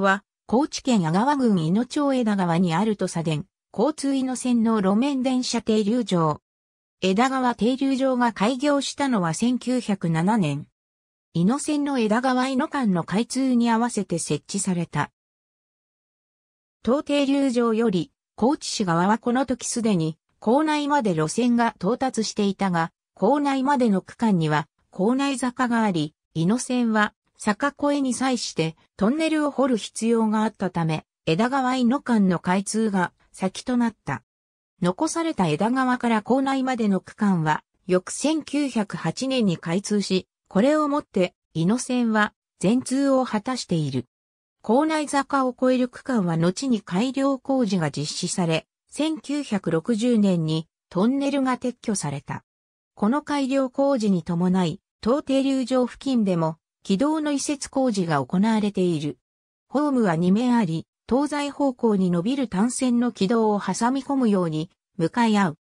は、高知県阿川郡井野町枝川にあると左電、交通井野線の路面電車停留場。枝川停留場が開業したのは1907年。井野線の枝川井野間の開通に合わせて設置された。当停留場より、高知市側はこの時すでに、校内まで路線が到達していたが、校内までの区間には、校内坂があり、井野線は坂越えに際してトンネルを掘る必要があったため、枝川井の間の開通が先となった。残された枝川から校内までの区間は、翌1908年に開通し、これをもって井野線は全通を果たしている。校内坂を越える区間は後に改良工事が実施され、1960年にトンネルが撤去された。この改良工事に伴い、東停留場付近でも軌道の移設工事が行われている。ホームは2面あり、東西方向に伸びる単線の軌道を挟み込むように向かい合う。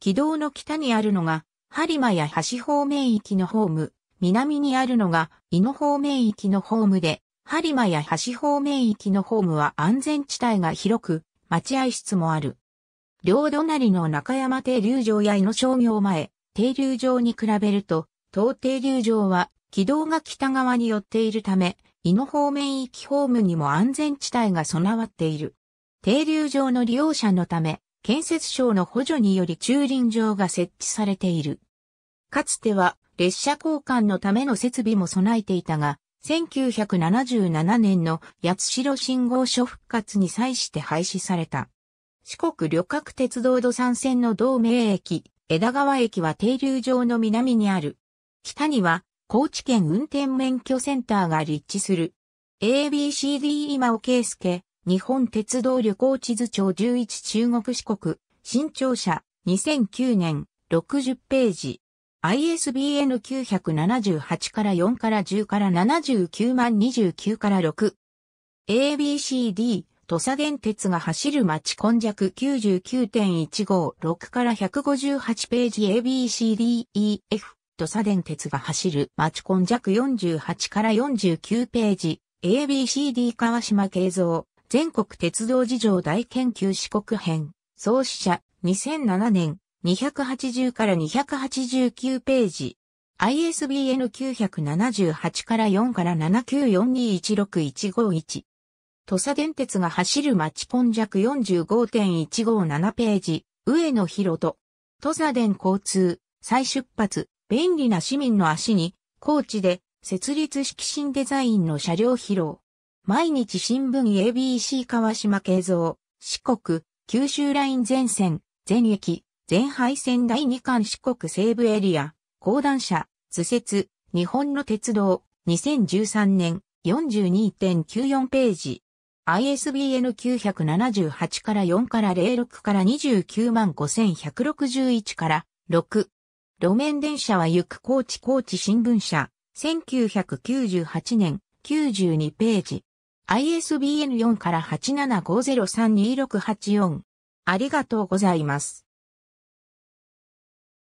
軌道の北にあるのが、播磨や橋方面域のホーム、南にあるのが、井野方面域のホームで、播磨や橋方面域のホームは安全地帯が広く、待合室もある。両隣の中山停留場や井野商業前、停留場に比べると、東停留場は軌道が北側に寄っているため、伊野方面域ホームにも安全地帯が備わっている。停留場の利用者のため、建設省の補助により駐輪場が設置されている。かつては列車交換のための設備も備えていたが、1977年の八代信号所復活に際して廃止された。四国旅客鉄道土産線の同名駅、枝川駅は停留場の南にある。北には高知県運転免許センターが立地する。ABCD 今尾圭介、日本鉄道旅行地図庁11中国四国、新庁舎、2009年、60ページ。ISBN 978から4から10から79万29から6。ABCD、土佐電鉄が走る町今弱99.156から158ページ ABCDEF。土佐電鉄が走る町コン弱48から49ページ、ABCD 川島慶三、全国鉄道事情大研究四国編、創始者、2007年、280から289ページ、ISBN 978から4から794216151。土佐電鉄が走る町コン弱45.157ページ、上野博人。土佐電交通、再出発、便利な市民の足に、高知で設立式新デザインの車両披露。毎日新聞 ABC 川島慶三、四国、九州ライン全線、全駅、全廃線第2巻四国西部エリア、高段車、図説、日本の鉄道、2013年、42.94ページ。ISBN 978から4から06から29万5161から6。路面電車は行く高知高知新聞社、1998年、92ページ。ISBN4 から875032684。ありがとうございます。